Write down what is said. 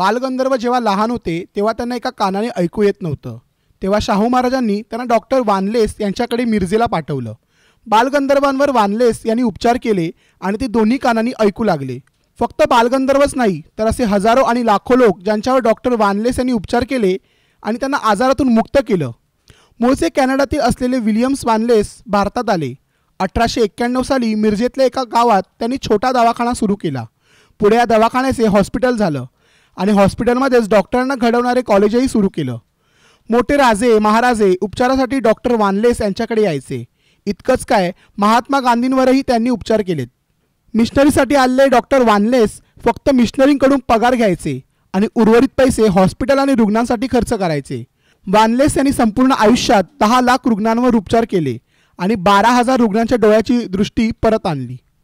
बालगंधर्व जेव्हा लहान होते तेव्हा त्यांना एका कानाने ऐकू येत नव्हतं तेव्हा शाहू महाराजांनी त्यांना डॉक्टर वानलेस यांच्याकडे मिरजेला पाठवलं बालगंधर्वांवर वानलेस यांनी उपचार केले आणि ते दोन्ही कानांनी ऐकू लागले फक्त बालगंधर्वच नाही तर असे हजारो आणि लाखो लोक ज्यांच्यावर डॉक्टर वानलेस यांनी उपचार केले आणि त्यांना आजारातून मुक्त केलं मूळचे कॅनडातील असलेले विलियम्स वानलेस भारतात आले अठराशे एक्क्याण्णव साली मिरजेतल्या एका गावात त्यांनी छोटा दवाखाना सुरू केला पुढे या दवाखान्याचे हॉस्पिटल झालं आणि हॉस्पिटलमध्येच डॉक्टरांना घडवणारे कॉलेजही सुरू केलं मोठे राजे महाराजे उपचारासाठी डॉक्टर वानलेस यांच्याकडे यायचे इतकंच काय महात्मा गांधींवरही त्यांनी उपचार केलेत मिशनरीसाठी आलेले डॉक्टर वानलेस फक्त मिशनरींकडून पगार घ्यायचे आणि उर्वरित पैसे हॉस्पिटल आणि रुग्णांसाठी खर्च करायचे वानलेस यांनी संपूर्ण आयुष्यात दहा लाख रुग्णांवर उपचार केले आणि बारा हजार रुग्णांच्या डोळ्याची दृष्टी परत आणली